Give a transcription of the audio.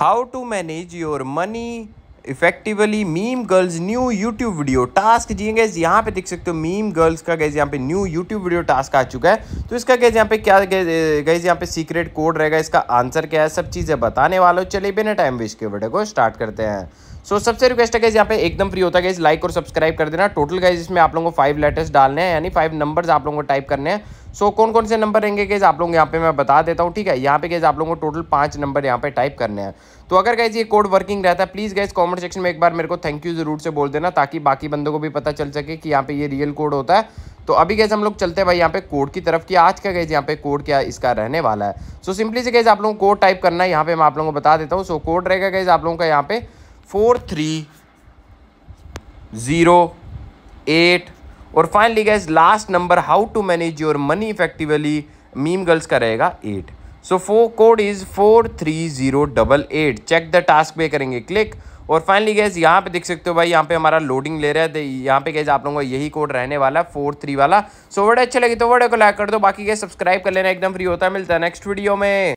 how to manage your money effectively meme girls new YouTube video task जी guys यहाँ पे देख सकते हो मीम गर्ल्स का गैस यहाँ पे न्यू यूट्यूब वीडियो टास्क आ चुका है तो इसका गैस यहाँ पे क्या गैस eh, यहाँ पे सीक्रेट कोड रहेगा इसका आंसर क्या है सब चीज़ें बताने वाला हो बिना टाइम वेस्ट के वीडियो को स्टार्ट करते हैं सो so, सबसे रिक्वेस्ट है गैस यहाँ पे एकदम फ्री होता है गैस लाइक और सब्सक्राइब कर देना टोटल गैस इसमें आप लोगों को फाइव लेटर्स डालने हैं यानी फाइव नंबर्स आप लोगों को टाइप करने हैं सो so, कौन कौन से नंबर रहेंगे गैज आप लोग यहाँ पे मैं बता देता हूँ ठीक है यहाँ पे गैज आप लोगों को टोटल पांच नंबर यहाँ पे टाइप करने हैं तो अगर गैज ये कोड वर्किंग रहता है प्लीज़ गैज कमेंट सेक्शन में एक बार मेरे को थैंक यू जरूर से बोल देना ताकि बाकी बंदों को भी पता चल सके कि यहाँ पे ये रियल कोड होता है तो अभी कैसे हम लोग चलते हैं भाई यहाँ पे कोड की तरफ कि आज का गैज यहाँ पे कोड क्या इसका रहने वाला है सो सिंपली से गैज आप लोगों को कोड टाइप करना है यहाँ पे मैं आप लोगों को बता देता हूँ सो कोड रहेगा गैज आप लोगों का यहाँ पे फोर थ्री ज़ीरो एट और finally guys last number how to manage your money effectively meme girls का रहेगा eight so for code is four three zero double eight check the task पे करेंगे क्लिक और फाइनली गैस यहाँ पे देख सकते हो भाई यहाँ पे हमारा लोडिंग ले रहा है तो यहाँ पे गैस आप लोगों का यही कोड रहने वाला है फोर थ्री वाला सो so, वर्ड अच्छा लगे तो वर्ड को लाइक कर दो बाकी गैस सब्सक्राइब कर लेना एकदम फ्री होता है मिलता है नेक्स्ट वीडियो में